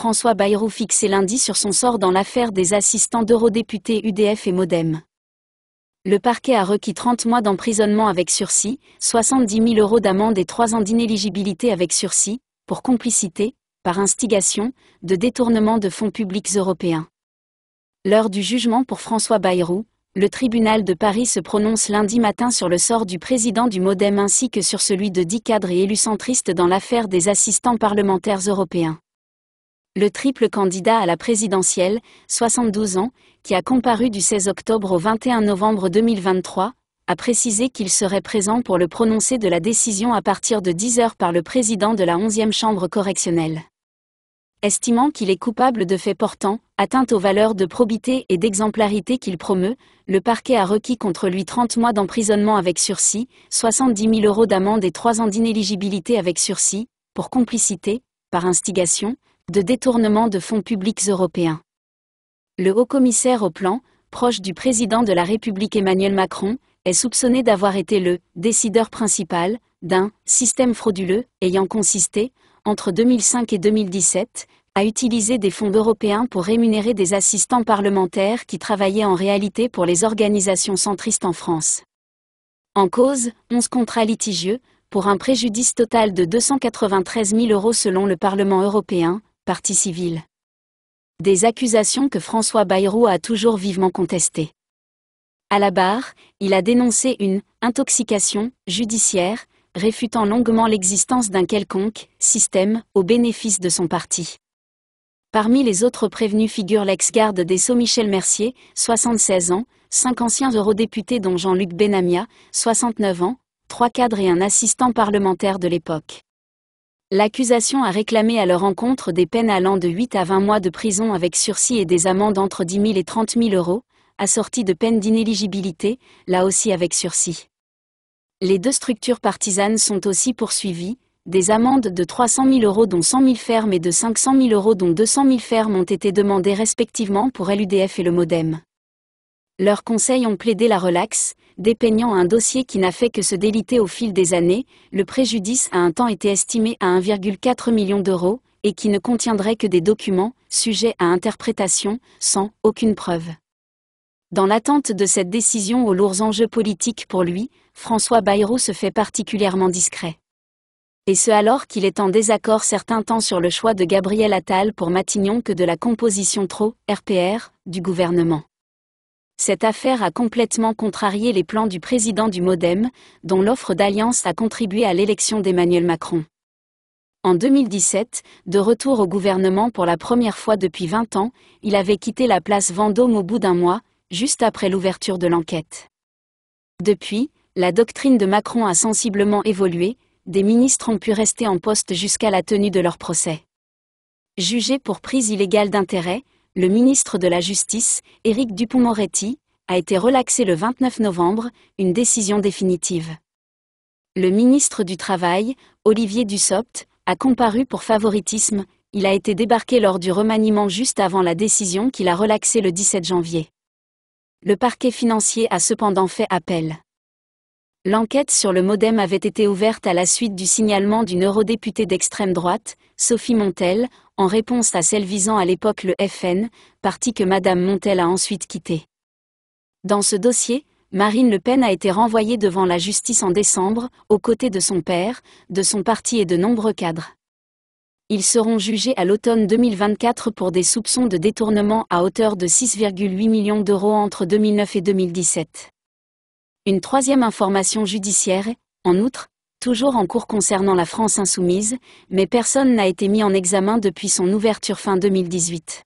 François Bayrou fixé lundi sur son sort dans l'affaire des assistants d'eurodéputés UDF et Modem. Le parquet a requis 30 mois d'emprisonnement avec sursis, 70 000 euros d'amende et 3 ans d'inéligibilité avec sursis, pour complicité, par instigation, de détournement de fonds publics européens. L'heure du jugement pour François Bayrou, le tribunal de Paris se prononce lundi matin sur le sort du président du Modem ainsi que sur celui de 10 cadres et élus centristes dans l'affaire des assistants parlementaires européens le triple candidat à la présidentielle, 72 ans, qui a comparu du 16 octobre au 21 novembre 2023, a précisé qu'il serait présent pour le prononcer de la décision à partir de 10 heures par le président de la 11e chambre correctionnelle. Estimant qu'il est coupable de faits portant atteinte aux valeurs de probité et d'exemplarité qu'il promeut, le parquet a requis contre lui 30 mois d'emprisonnement avec sursis, 70 000 euros d'amende et 3 ans d'inéligibilité avec sursis, pour complicité, par instigation, de détournement de fonds publics européens. Le haut-commissaire au plan, proche du président de la République Emmanuel Macron, est soupçonné d'avoir été le décideur principal d'un système frauduleux ayant consisté, entre 2005 et 2017, à utiliser des fonds européens pour rémunérer des assistants parlementaires qui travaillaient en réalité pour les organisations centristes en France. En cause, 11 contrats litigieux, pour un préjudice total de 293 000 euros selon le Parlement européen, Parti civile. Des accusations que François Bayrou a toujours vivement contestées. À la barre, il a dénoncé une intoxication judiciaire, réfutant longuement l'existence d'un quelconque système au bénéfice de son parti. Parmi les autres prévenus figure l'ex-garde des Sceaux Michel Mercier, 76 ans, cinq anciens eurodéputés dont Jean-Luc Benamia, 69 ans, trois cadres et un assistant parlementaire de l'époque. L'accusation a réclamé à leur encontre des peines allant de 8 à 20 mois de prison avec sursis et des amendes entre 10 000 et 30 000 euros, assorties de peines d'inéligibilité, là aussi avec sursis. Les deux structures partisanes sont aussi poursuivies, des amendes de 300 000 euros dont 100 000 fermes et de 500 000 euros dont 200 000 fermes ont été demandées respectivement pour LUDF et le Modem. Leurs conseils ont plaidé la relaxe, dépeignant un dossier qui n'a fait que se déliter au fil des années, le préjudice a un temps été estimé à 1,4 million d'euros, et qui ne contiendrait que des documents, sujets à interprétation, sans aucune preuve. Dans l'attente de cette décision aux lourds enjeux politiques pour lui, François Bayrou se fait particulièrement discret. Et ce alors qu'il est en désaccord certains temps sur le choix de Gabriel Attal pour Matignon que de la composition trop RPR du gouvernement. Cette affaire a complètement contrarié les plans du président du Modem, dont l'offre d'alliance a contribué à l'élection d'Emmanuel Macron. En 2017, de retour au gouvernement pour la première fois depuis 20 ans, il avait quitté la place Vendôme au bout d'un mois, juste après l'ouverture de l'enquête. Depuis, la doctrine de Macron a sensiblement évolué, des ministres ont pu rester en poste jusqu'à la tenue de leur procès. Jugés pour prise illégale d'intérêt, le ministre de la Justice, Éric Dupont-Moretti, a été relaxé le 29 novembre, une décision définitive. Le ministre du Travail, Olivier Dussopt, a comparu pour favoritisme, il a été débarqué lors du remaniement juste avant la décision qu'il a relaxée le 17 janvier. Le parquet financier a cependant fait appel. L'enquête sur le modem avait été ouverte à la suite du signalement d'une eurodéputée d'extrême droite, Sophie Montel, en réponse à celle visant à l'époque le FN, parti que Madame Montel a ensuite quitté. Dans ce dossier, Marine Le Pen a été renvoyée devant la justice en décembre, aux côtés de son père, de son parti et de nombreux cadres. Ils seront jugés à l'automne 2024 pour des soupçons de détournement à hauteur de 6,8 millions d'euros entre 2009 et 2017. Une troisième information judiciaire en outre, toujours en cours concernant la France insoumise, mais personne n'a été mis en examen depuis son ouverture fin 2018.